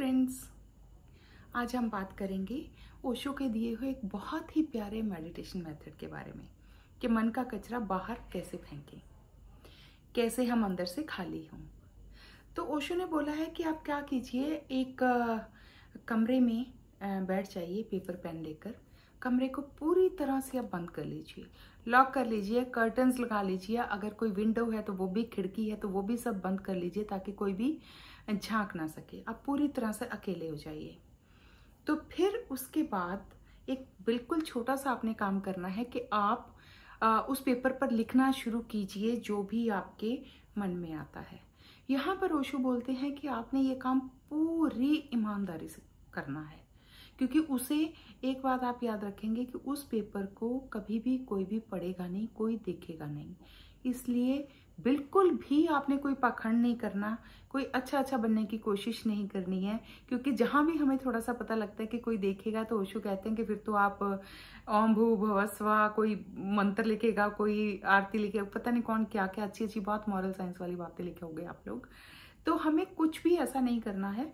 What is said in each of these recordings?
friends आज हम बात करेंगे ओशो के दिए हुए एक बहुत ही प्यारे मेडिटेशन मेथड के बारे में कि मन का कचरा बाहर कैसे फेंकें कैसे हम अंदर से खाली हों तो ओशो ने बोला है कि आप क्या कीजिए एक कमरे में बैठ जाइए पेपर पेन लेकर कमरे को पूरी तरह से आप बंद कर लीजिए लॉक कर लीजिए कर्टन्स लगा लीजिए अगर कोई विंडो है तो वो भी खिड़की है तो वो भी सब बंद कर लीजिए ताकि कोई भी झांक ना सके आप पूरी तरह से अकेले हो जाइए तो फिर उसके बाद एक बिल्कुल छोटा सा आपने काम करना है कि आप आ, उस पेपर पर लिखना शुरू कीजिए जो भी आपके मन में आता है यहाँ पर ओशू बोलते हैं कि आपने ये काम पूरी ईमानदारी से करना है क्योंकि उसे एक बात आप याद रखेंगे कि उस पेपर को कभी भी कोई भी पढ़ेगा नहीं कोई देखेगा नहीं इसलिए बिल्कुल भी आपने कोई पाखंड नहीं करना कोई अच्छा अच्छा बनने की कोशिश नहीं करनी है क्योंकि जहां भी हमें थोड़ा सा पता लगता है कि कोई देखेगा तो ओशो कहते हैं कि फिर तो आप ओम भू भवस्वा कोई मंत्र लिखेगा कोई आरती लिखेगा पता नहीं कौन क्या क्या अच्छी अच्छी बहुत मॉरल साइंस वाली बातें लिखोगे आप लोग तो हमें कुछ भी ऐसा नहीं करना है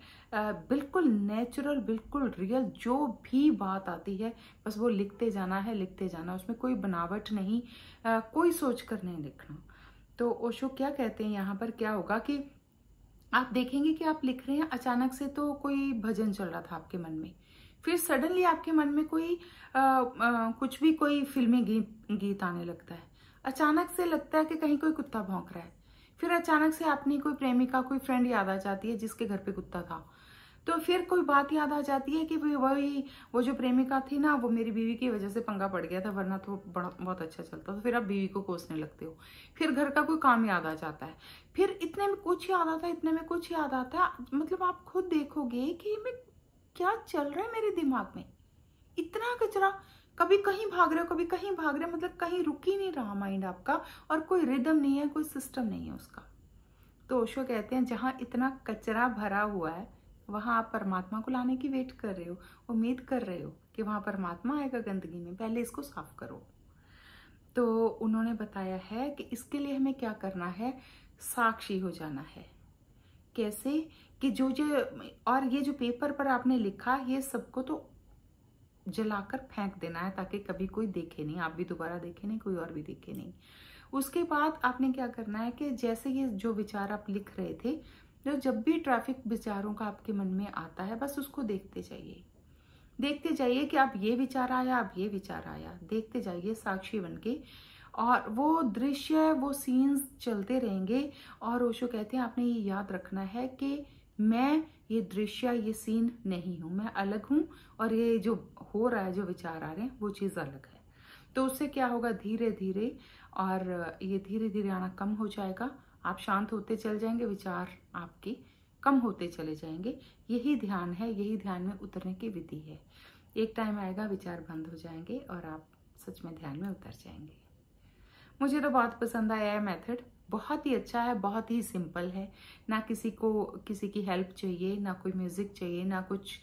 बिल्कुल नेचुरल बिल्कुल रियल जो भी बात आती है बस वो लिखते जाना है लिखते जाना उसमें कोई बनावट नहीं कोई सोच कर नहीं लिखना तो ओशो क्या कहते हैं यहाँ पर क्या होगा कि आप देखेंगे कि आप लिख रहे हैं अचानक से तो कोई भजन चल रहा था आपके मन में फिर सडनली आपके मन में कोई आ, आ, कुछ भी कोई फिल्मी गीत गीत आने लगता है अचानक से लगता है कि कहीं कोई कुत्ता भौंक रहा है फिर अचानक से अपनी कोई प्रेमिका कोई फ्रेंड याद आ जाती है जिसके घर पे कुत्ता था तो फिर कोई बात याद आ जाती है कि वही वो जो प्रेमिका थी ना वो मेरी बीवी की वजह से पंगा पड़ गया था वरना तो बड़ा बहुत अच्छा चलता तो फिर आप बीवी को कोसने लगते हो फिर घर का कोई काम याद आ जाता है फिर इतने में कुछ याद आता है इतने में कुछ याद आता है मतलब आप खुद देखोगे कि मैं क्या चल रहा है मेरे दिमाग में इतना कचरा कभी कहीं भाग रहे हो कभी कहीं भाग रहे हो मतलब कहीं रुक ही नहीं रहा माइंड आपका और कोई रिदम नहीं है कोई सिस्टम नहीं है उसका तो ओशो कहते हैं जहाँ इतना कचरा भरा हुआ है वहाँ आप परमात्मा को लाने की वेट कर रहे हो उम्मीद कर रहे हो कि वहाँ परमात्मा आएगा गंदगी में पहले इसको साफ करो तो उन्होंने बताया है कि इसके लिए हमें क्या करना है साक्षी हो जाना है कैसे कि जो जो और ये जो पेपर पर आपने लिखा ये सबको तो जलाकर फेंक देना है ताकि कभी कोई देखे नहीं आप भी दोबारा देखे नहीं कोई और भी देखे नहीं उसके बाद आपने क्या करना है कि जैसे ये जो विचार आप लिख रहे थे जो जब भी ट्रैफिक विचारों का आपके मन में आता है बस उसको देखते जाइए देखते जाइए कि आप ये विचार आया आप ये विचार आया देखते जाइए साक्षी बन के और वो दृश्य वो सीन्स चलते रहेंगे और ओशो कहते हैं आपने ये याद रखना है कि मैं ये दृश्य ये सीन नहीं हूं मैं अलग हूं और ये जो हो रहा है जो विचार आ रहे हैं वो चीज़ अलग है तो उससे क्या होगा धीरे धीरे और ये धीरे धीरे आना कम हो जाएगा आप शांत होते चल जाएंगे विचार आपके कम होते चले जाएंगे यही ध्यान है यही ध्यान में उतरने की विधि है एक टाइम आएगा विचार बंद हो जाएंगे और आप सच में ध्यान में उतर जाएंगे मुझे तो बहुत पसंद आया है मेथड बहुत ही अच्छा है बहुत ही सिंपल है ना किसी को किसी की हेल्प चाहिए ना कोई म्यूज़िक चाहिए ना कुछ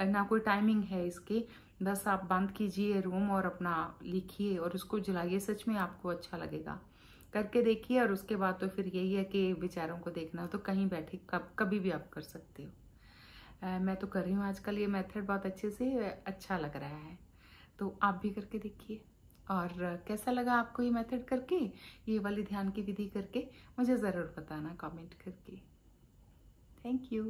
ना कोई टाइमिंग है इसके बस आप बंद कीजिए रूम और अपना लिखिए और उसको जलाइए सच में आपको अच्छा लगेगा करके देखिए और उसके बाद तो फिर यही है कि बेचारों को देखना तो कहीं बैठे कब कभी भी आप कर सकते हो आ, मैं तो कर रही हूँ आजकल ये मेथड बहुत अच्छे से अच्छा लग रहा है तो आप भी करके देखिए और कैसा लगा आपको ये मेथड करके ये वाली ध्यान की विधि करके मुझे ज़रूर बताना कमेंट करके थैंक यू